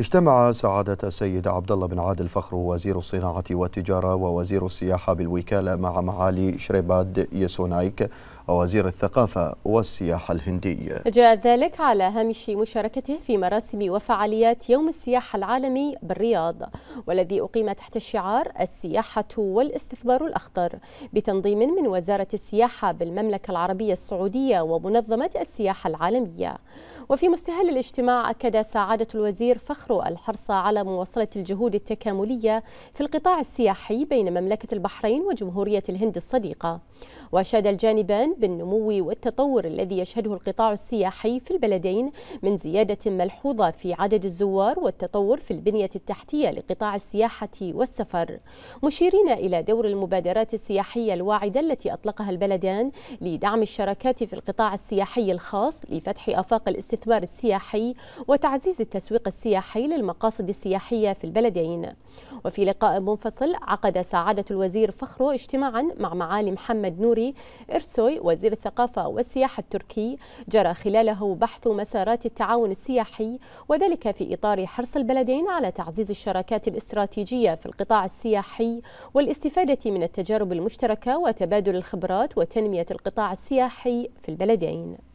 اجتمع سعادة السيد عبد الله بن عادل فخر وزير الصناعة والتجارة ووزير السياحة بالوكالة مع معالي شريباد يسونايك ووزير الثقافة والسياحة الهندي جاء ذلك على هامش مشاركته في مراسم وفعاليات يوم السياحة العالمي بالرياض والذي أقيم تحت الشعار السياحة والاستثمار الأخضر بتنظيم من وزارة السياحة بالمملكة العربية السعودية ومنظمة السياحة العالمية وفي مستهل الاجتماع أكد سعادة الوزير فخر مصر الحرص على مواصلة الجهود التكاملية في القطاع السياحي بين مملكة البحرين وجمهورية الهند الصديقة وأشاد الجانبان بالنمو والتطور الذي يشهده القطاع السياحي في البلدين من زيادة ملحوظة في عدد الزوار والتطور في البنية التحتية لقطاع السياحة والسفر مشيرين إلى دور المبادرات السياحية الواعدة التي أطلقها البلدان لدعم الشراكات في القطاع السياحي الخاص لفتح آفاق الاستثمار السياحي وتعزيز التسويق السياحي تحصيل المقاصد السياحية في البلدين وفي لقاء منفصل عقد سعادة الوزير فخرو اجتماعا مع معالي محمد نوري إرسوي وزير الثقافة والسياحة التركي جرى خلاله بحث مسارات التعاون السياحي وذلك في إطار حرص البلدين على تعزيز الشراكات الاستراتيجية في القطاع السياحي والاستفادة من التجارب المشتركة وتبادل الخبرات وتنمية القطاع السياحي في البلدين